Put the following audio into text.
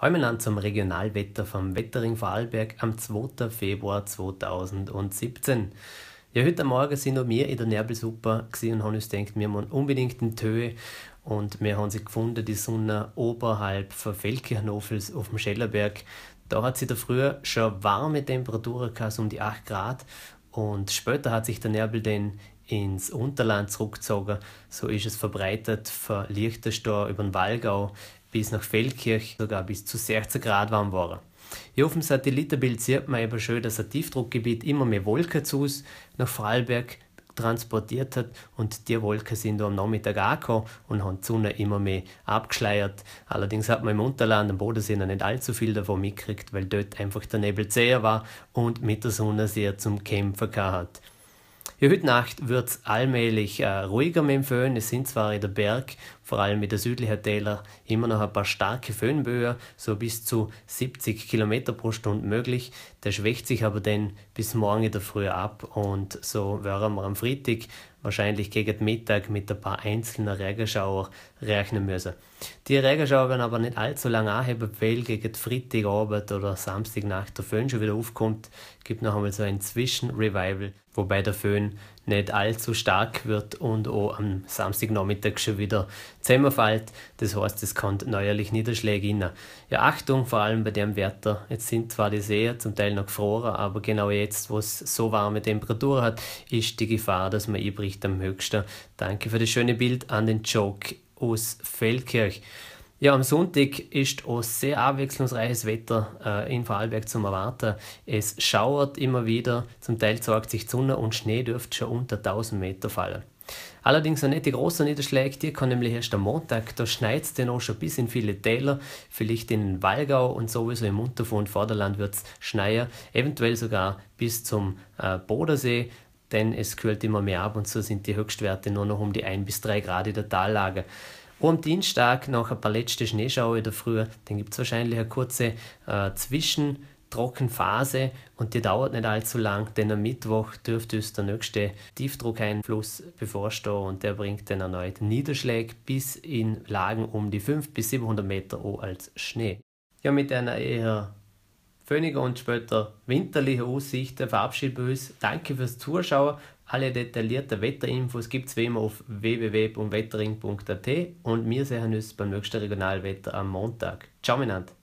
Heumelen zum Regionalwetter vom Wettering Vorarlberg am 2. Februar 2017. Ja, heute Morgen sind noch wir in der Nerbelsuppe und haben uns gedacht, wir haben unbedingt einen Töe und wir haben sie gefunden, die Sonne oberhalb von Feldkirchnofels auf dem Schellerberg. Da hat sie da früher schon warme Temperaturen gehabt, um die 8 Grad und später hat sich der Nerbel dann ins Unterland zurückgezogen. So ist es verbreitet von Liechtenstein über den Walgau bis nach Feldkirch, sogar bis zu 60 Grad warm war. Hier auf dem Satellitenbild sieht man eben schön, dass ein Tiefdruckgebiet immer mehr Wolken zu uns nach Vorarlberg transportiert hat und die Wolken sind da am Nachmittag angekommen und haben die Sonne immer mehr abgeschleiert. Allerdings hat man im Unterland am Bodensee noch nicht allzu viel davon mitgekriegt, weil dort einfach der Nebel zäher war und mit der Sonne sehr zum Kämpfen gehabt hat. Ja, heute Nacht wird es allmählich äh, ruhiger mit dem Föhn. Es sind zwar in der Berg- vor allem mit der südlichen Täler immer noch ein paar starke Föhnböen, so bis zu 70 km pro Stunde möglich. Der schwächt sich aber dann bis morgen in der Früh ab und so werden wir am Freitag wahrscheinlich gegen Mittag mit ein paar einzelnen Regenschauer rechnen müssen. Die Regenschauer werden aber nicht allzu lange anheben, weil gegen Freitagabend oder Samstagnacht der Föhn schon wieder aufkommt, gibt noch einmal so ein Zwischenrevival, wobei der Föhn nicht allzu stark wird und auch am Samstagnachmittag schon wieder zusammenfällt. Das heißt, es kann neuerlich Niederschläge inner. Ja, Achtung, vor allem bei dem Wetter. Jetzt sind zwar die Seen zum Teil noch gefroren, aber genau jetzt, wo es so warme Temperatur hat, ist die Gefahr, dass man einbricht, am höchsten. Danke für das schöne Bild an den Joke aus Feldkirch. Ja, am Sonntag ist auch sehr abwechslungsreiches Wetter äh, in Vorarlberg zum Erwarten. Es schauert immer wieder, zum Teil zeigt sich Sonne und Schnee dürfte schon unter 1000 Meter fallen. Allerdings eine nette große Niederschläge, die kann nämlich erst am Montag. Da schneit es dann auch schon bis in viele Täler, vielleicht in den Walgau und sowieso im Unterfu- und Vorderland wird es schneien, eventuell sogar bis zum äh, Bodensee denn es kühlt immer mehr ab und so sind die Höchstwerte nur noch um die 1 bis 3 Grad in der Tallage. Und am Dienstag, nach ein paar letzte Schneeschau in der Früh, dann gibt es wahrscheinlich eine kurze äh, Zwischen- Trockenphase und die dauert nicht allzu lang, denn am Mittwoch dürfte uns der nächste Tiefdruckeinfluss bevorstehen und der bringt dann erneut Niederschläge bis in Lagen um die 500 bis 700 Meter auch als Schnee. Ja, mit einer eher föhniger und später winterlicher Aussicht verabschieden wir uns. Danke fürs Zuschauen. Alle detaillierten Wetterinfos gibt es wie immer auf www.wettering.at und wir sehen uns beim nächsten Regionalwetter am Montag. Ciao miteinander.